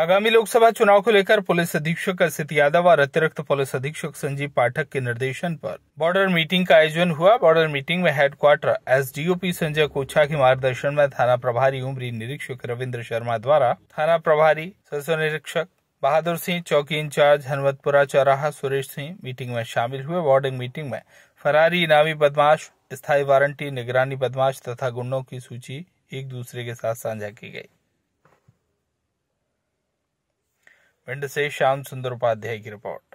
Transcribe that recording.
आगामी लोकसभा चुनाव को लेकर पुलिस अधीक्षक असित यादव और अतिरिक्त पुलिस अधीक्षक संजीव पाठक के निर्देशन पर बॉर्डर मीटिंग का आयोजन हुआ बॉर्डर मीटिंग में हेडक्वार्टर एसडीओपी संजय कोछा के मार्गदर्शन में थाना प्रभारी उमरी निरीक्षक रविन्द्र शर्मा द्वारा थाना प्रभारी ससो निरीक्षक बहादुर सिंह चौकी इंचार्ज हनवतपुरा चौराहा सुरेश सिंह मीटिंग में शामिल हुए वार्डिंग मीटिंग में फरारी इनामी बदमाश स्थायी वारंटी निगरानी बदमाश तथा गुंडों की सूची एक दूसरे के साथ साझा की गई पिंड से श्याम सुंदर उपाध्याय की रिपोर्ट